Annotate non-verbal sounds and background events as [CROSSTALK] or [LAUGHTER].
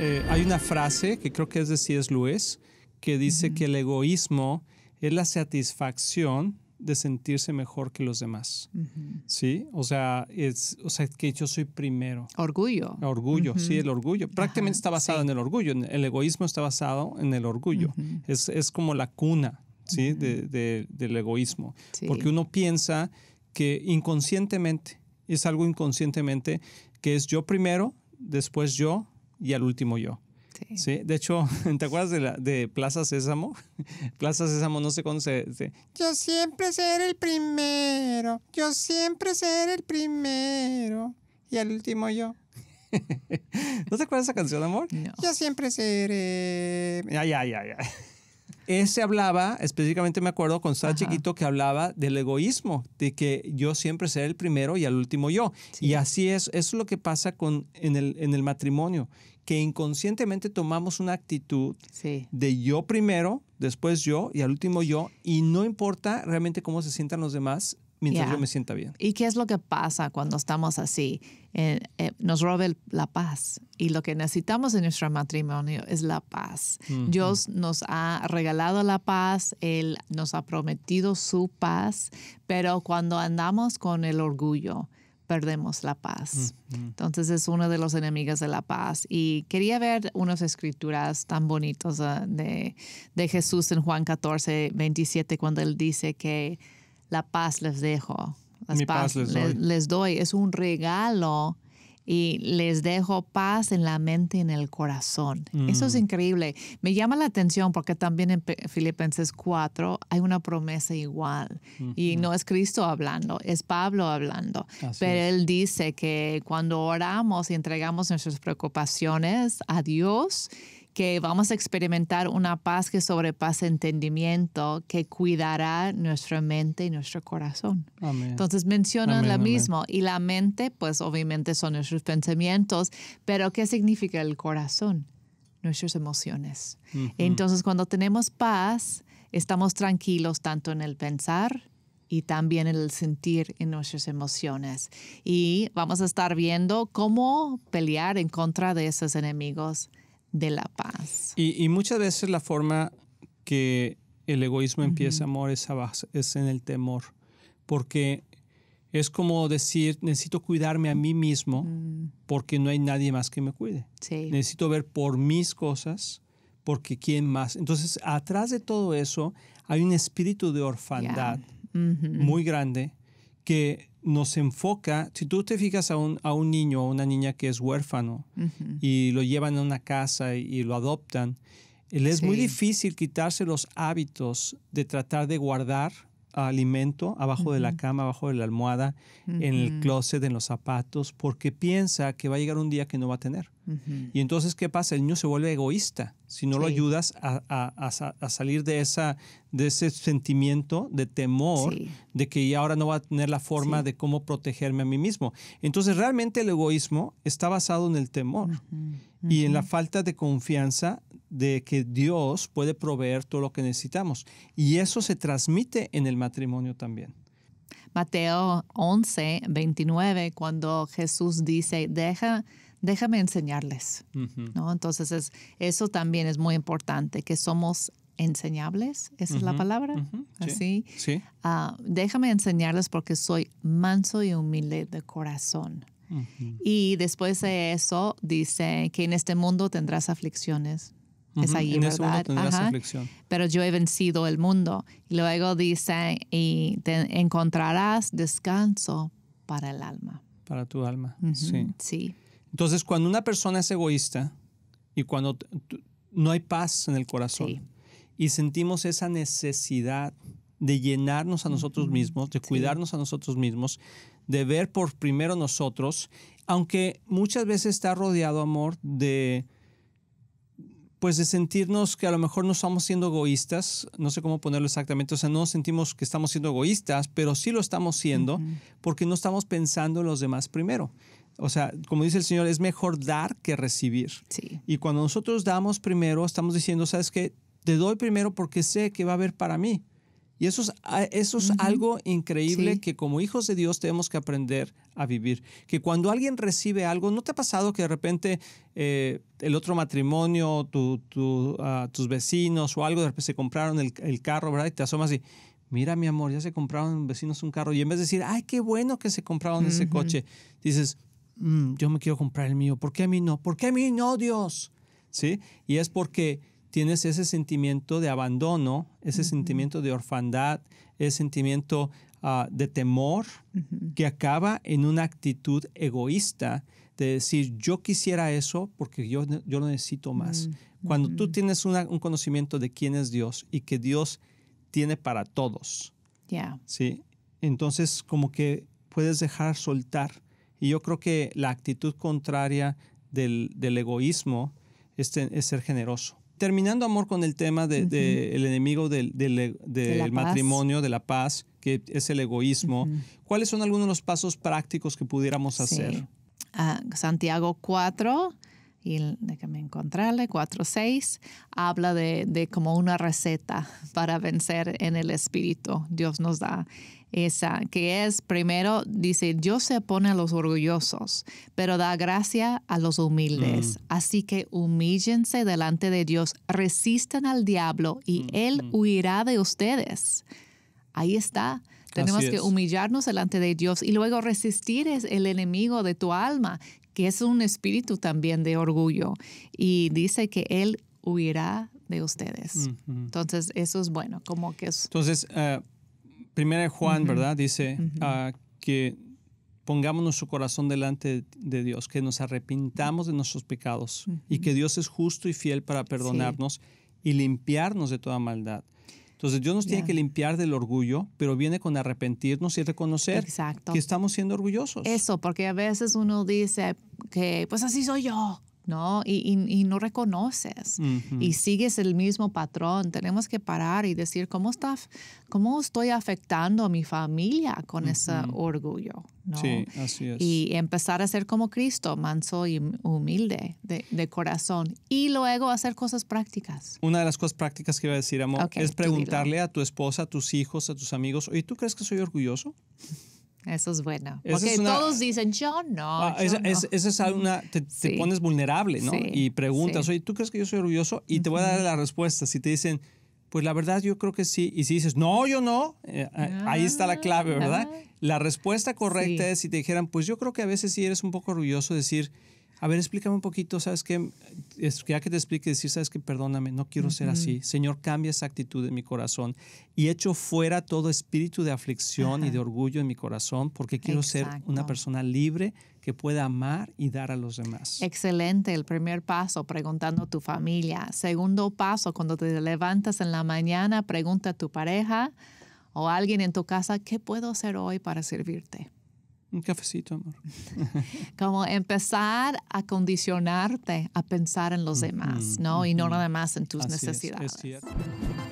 Eh, hay una frase que creo que es de C.S. Lewis que dice que el egoísmo es la satisfacción de sentirse mejor que los demás. ¿Sí? O sea, es, o sea, que yo soy primero. Orgullo. Orgullo, sí, el orgullo. Prácticamente está basado en el orgullo. El egoísmo está basado en el orgullo. es, como la cuna, del egoísmo. Porque uno piensa que inconscientemente, es algo inconscientemente, que es yo primero, después yo, y al último yo. Sí. De hecho, [LAUGHS] ¿te acuerdas de, Plaza Sésamo? [LAUGHS] Plaza Sésamo, no sé cuándo se, se, Yo siempre seré el primero, yo siempre seré el primero y al último yo. [LAUGHS] ¿No te acuerdas de esa canción, amor? Yo siempre seré... Ya, ya, ya, ya. Ese hablaba, específicamente me acuerdo con estaba chiquito, que hablaba del egoísmo, de que yo siempre seré el primero y al último yo. Y así es, eso es lo que pasa con, en, el, en el matrimonio, que inconscientemente tomamos una actitud de yo primero, después yo y al último yo, y no importa realmente cómo se sientan los demás, mientras yo me sienta bien. ¿Y qué es lo que pasa cuando estamos así? Eh, eh, nos roba la paz. Y lo que necesitamos en nuestro matrimonio es la paz. Dios nos ha regalado la paz, Él nos ha prometido su paz, pero cuando andamos con el orgullo, perdemos la paz. Entonces es uno de los enemigos de la paz. Y quería ver unas escrituras tan bonitas ah, de, de Jesús en Juan 14, 27, cuando él dice que la paz les dejo. paz, les, doy. Es un regalo y les dejo paz en la mente y en el corazón. Eso es mm. increíble. Me llama la atención porque también en Filipenses 4 hay una promesa igual. Y no es Cristo hablando, es Pablo hablando. Pero él dice que cuando oramos y entregamos nuestras preocupaciones a Dios, que vamos a experimentar una paz que sobrepasa entendimiento, que cuidará nuestra mente y nuestro corazón. Entonces mencionan lo mismo. Y la mente, pues obviamente son nuestros pensamientos, pero ¿qué significa el corazón? Nuestras emociones. Entonces cuando tenemos paz, estamos tranquilos tanto en el pensar, y también en el sentir en nuestras emociones. Y vamos a estar viendo cómo pelear en contra de esos enemigos de la paz. Y, muchas veces la forma que el egoísmo empieza, amor, es, en el temor, porque es como decir, necesito cuidarme a mí mismo mm. porque no hay nadie más que me cuide. Necesito ver por mis cosas porque quién más. Entonces, atrás de todo eso hay un espíritu de orfandad muy grande que nos enfoca, si tú te fijas a un, a un niño o una niña que es huérfano y lo llevan a una casa y, lo adoptan, eh, le es muy difícil quitarse los hábitos de tratar de guardar alimento abajo de la cama, abajo de la almohada, en el closet, en los zapatos, porque piensa que va a llegar un día que no va a tener. Y entonces, ¿qué pasa? El niño se vuelve egoísta si no lo ayudas a, salir de, esa, de ese sentimiento de temor de que ahora no va a tener la forma de cómo protegerme a mí mismo. Entonces, realmente el egoísmo está basado en el temor y en la falta de confianza de que Dios puede proveer todo lo que necesitamos. Y eso se transmite en el matrimonio también. Mateo 11, 29, cuando Jesús dice, Deja, déjame enseñarles. Entonces es, eso también es muy importante, que somos enseñables, esa es la palabra, así. Sí. Ah, déjame enseñarles porque soy manso y humilde de corazón. Y después de eso dice que en este mundo tendrás aflicciones, es ahí, ¿verdad? Pero yo he vencido el mundo. Y luego dice, y encontrarás descanso para el alma. Para tu alma, sí. Entonces, cuando una persona es egoísta y cuando no hay paz en el corazón y sentimos esa necesidad de llenarnos a nosotros mismos, de cuidarnos a nosotros mismos, de ver por primero nosotros, aunque muchas veces está rodeado, amor, de pues de sentirnos que a lo mejor no estamos siendo egoístas, no sé cómo ponerlo exactamente, o sea, no sentimos que estamos siendo egoístas, pero sí lo estamos siendo porque no estamos pensando en los demás primero. O sea, como dice el Señor, es mejor dar que recibir. Y cuando nosotros damos primero, estamos diciendo, ¿sabes qué? Te doy primero porque sé que va a haber para mí. Y eso es, ah, eso es algo increíble que como hijos de Dios tenemos que aprender a vivir. Que cuando alguien recibe algo, ¿no te ha pasado que de repente eh, el otro matrimonio, ah, tus vecinos o algo, de repente se compraron el, carro, ¿verdad? Y te asomas y, mira mi amor, ya se compraron vecinos un carro. Y en vez de decir, ay, qué bueno que se compraron ese coche, dices, mm, yo me quiero comprar el mío. ¿Por qué a mí no? ¿Por qué a mí no, Dios? ¿Sí? Y es porque tienes ese sentimiento de abandono, ese sentimiento de orfandad, ese sentimiento ah, de temor que acaba en una actitud egoísta de decir yo quisiera eso porque yo, yo lo necesito más. Mm, Cuando tú tienes un conocimiento de quién es Dios y que Dios tiene para todos, ¿sí? entonces como que puedes dejar soltar. Y yo creo que la actitud contraria del, egoísmo es ser generoso terminando, amor, con el tema del enemigo del, matrimonio, de la paz, que es el egoísmo, ¿cuáles son algunos de los pasos prácticos que pudiéramos hacer? Ah, Santiago 4, que déjame encontrarle, 4.6, habla de, como una receta para vencer en el espíritu. Dios nos da esa, que es primero, dice, Dios se opone a los orgullosos, pero da gracia a los humildes. Mm. Así que humíllense delante de Dios, resistan al diablo y mm, él mm. huirá de ustedes. Ahí está. Tenemos que humillarnos delante de Dios y luego resistir es el enemigo de tu alma que es un espíritu también de orgullo y dice que Él huirá de ustedes. Entonces, eso es bueno, como que es... Entonces, uh, primera Juan, ¿verdad? Dice ah, que pongamos su corazón delante de Dios, que nos arrepintamos de nuestros pecados y que Dios es justo y fiel para perdonarnos y limpiarnos de toda maldad. Entonces Dios nos tiene que limpiar del orgullo, pero viene con arrepentirnos y reconocer que estamos siendo orgullosos. Eso, porque a veces uno dice que pues así soy yo ¿no? Y, no reconoces y sigues el mismo patrón. Tenemos que parar y decir, ¿cómo, cómo estoy afectando a mi familia con ese orgullo? Sí, así es. Y empezar a ser como Cristo, manso y humilde de, corazón. Y luego hacer cosas prácticas. Una de las cosas prácticas que iba a decir, amor, es preguntarle a tu esposa, a tus hijos, a tus amigos, ¿y ¿tú crees que soy orgulloso? Eso es bueno. porque todos dicen, yo no. Ah, esa, Es, una, te, pones vulnerable, ¿no? y preguntas, oye, ¿tú crees que yo soy orgulloso? Y te voy a dar la respuesta. Si te dicen, pues la verdad yo creo que sí. Y si dices, no, yo no, eh, ahí está la clave, ¿verdad? Ah, ah. la respuesta correcta es si te dijeran, pues yo creo que a veces sí eres un poco orgulloso decir, a ver, explícame un poquito, ¿sabes qué? Ya que te explique, decir, ¿sabes qué? Perdóname, no quiero ser así. Señor, cambia esa actitud en mi corazón y echo fuera todo espíritu de aflicción y de orgullo en mi corazón porque quiero ser una persona libre que pueda amar y dar a los demás. Excelente, el primer paso, preguntando a tu familia. Segundo paso, cuando te levantas en la mañana, pregunta a tu pareja o a alguien en tu casa, ¿qué puedo hacer hoy para servirte? Un cafecito, amor. [LAUGHS] Como empezar a condicionarte a pensar en los demás, ¿no? Y no nada más en tus necesidades. Es,